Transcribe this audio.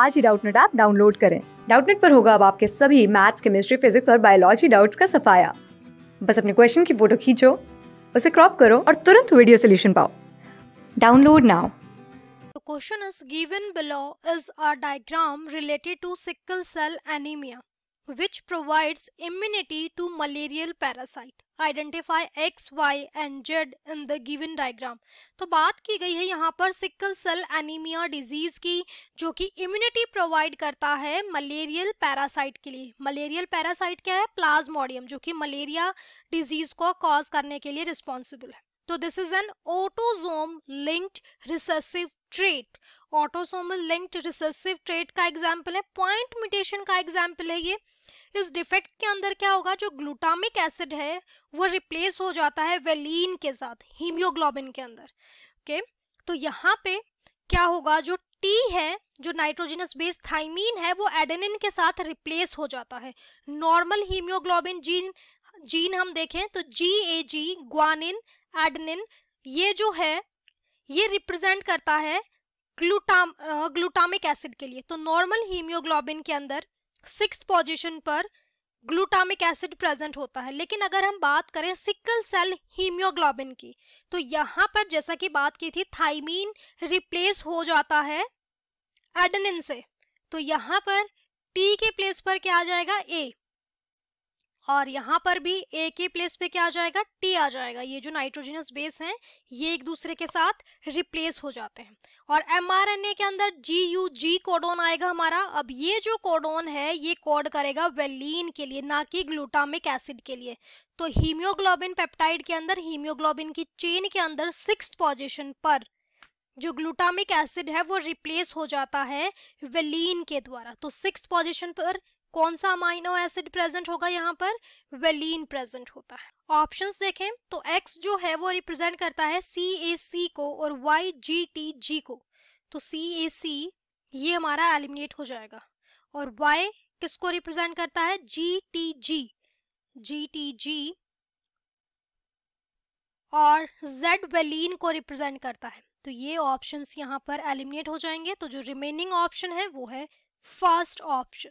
आज ही Doubtnut app download करें डाउटनेट पर होगा अब आपके सभी मैथ्स केमिस्ट्री फिजिक्स और बायोलॉजी डाउट्स का सफाया बस अपने क्वेश्चन की फोटो खींचो उसे क्रॉप करो और तुरंत वीडियो सोल्यूशन पाओ download now question is given below is a diagram related to sickle cell anaemia which provides immunity to malarial parasite. Identify X, Y and Z in the given diagram. तो बात की गई है यहाँ पर sickle cell anaemia disease की जो कि इम्यूनिटी प्रोवाइड करता है मलेरियल पैरासाइट के लिए मलेरियल पैरासाइट क्या है प्लाज्मोडियम जो कि मलेरिया डिजीज को कॉज करने के लिए रिस्पॉन्सिबल है तो this is an autosome linked recessive trait autosomal linked recessive trait का एग्जाम्पल है पॉइंट म्यूटेशन का एग्जाम्पल है ये इस डिफेक्ट के अंदर क्या होगा जो ग्लूटामिक एसिड है वो रिप्लेस हो जाता है वेलिन के साथ हीमियोग्लोबिन के अंदर ओके तो यहाँ पे क्या होगा जो टी है जो नाइट्रोजिनस बेस थाइमीन है वो एडेनिन के साथ रिप्लेस हो जाता है नॉर्मल हीमियोग्लोबिन जीन जीन हम देखें तो जी ए जी ग्वानिन एडेनिन ये जो है ये रिप्रेजेंट करता है ग्लूटाम ग्लूटामिक एसिड के लिए तो नॉर्मल हीमियोग्लोबिन के अंदर सिक्स पोजीशन पर ग्लूटामिक एसिड प्रेजेंट होता है लेकिन अगर हम बात करें सिकल सेल हीमियोग्लोबिन की तो यहाँ पर जैसा कि बात की थी थाइमीन रिप्लेस हो जाता है एडनिन से तो यहाँ पर टी के प्लेस पर क्या आ जाएगा ए और यहाँ पर भी ए के प्लेस पे क्या आ जाएगा टी आ जाएगा ये जो नाइट्रोजनस बेस हैं ये एक दूसरे के साथ रिप्लेस हो जाते हैं और ए के अंदर जी यू जी कोडोन आएगा हमारा अब ये जो कोडोन है ये कोड करेगा वेलिन के लिए ना कि ग्लूटामिक एसिड के लिए तो हीमोग्लोबिन पेप्टाइड के अंदर हीमियोग्लोबिन की चेन के अंदर सिक्स पोजिशन पर जो ग्लूटामिक एसिड है वो रिप्लेस हो जाता है वेलिन के द्वारा तो सिक्स पोजिशन पर कौन सा अमाइनो एसिड प्रेजेंट होगा यहाँ पर वेलिन प्रेजेंट होता है ऑप्शन देखें तो एक्स जो है वो रिप्रेजेंट करता है सी ए सी को और वाई जी टी जी को तो सी ए सी ये हमारा एलिमिनेट हो जाएगा और वाई किसको रिप्रेजेंट करता है G T G G T G और जेड वेलिन को रिप्रेजेंट करता है तो ये ऑप्शंस यहाँ पर एलिमिनेट हो जाएंगे तो जो रिमेनिंग ऑप्शन है वो है फर्स्ट ऑप्शन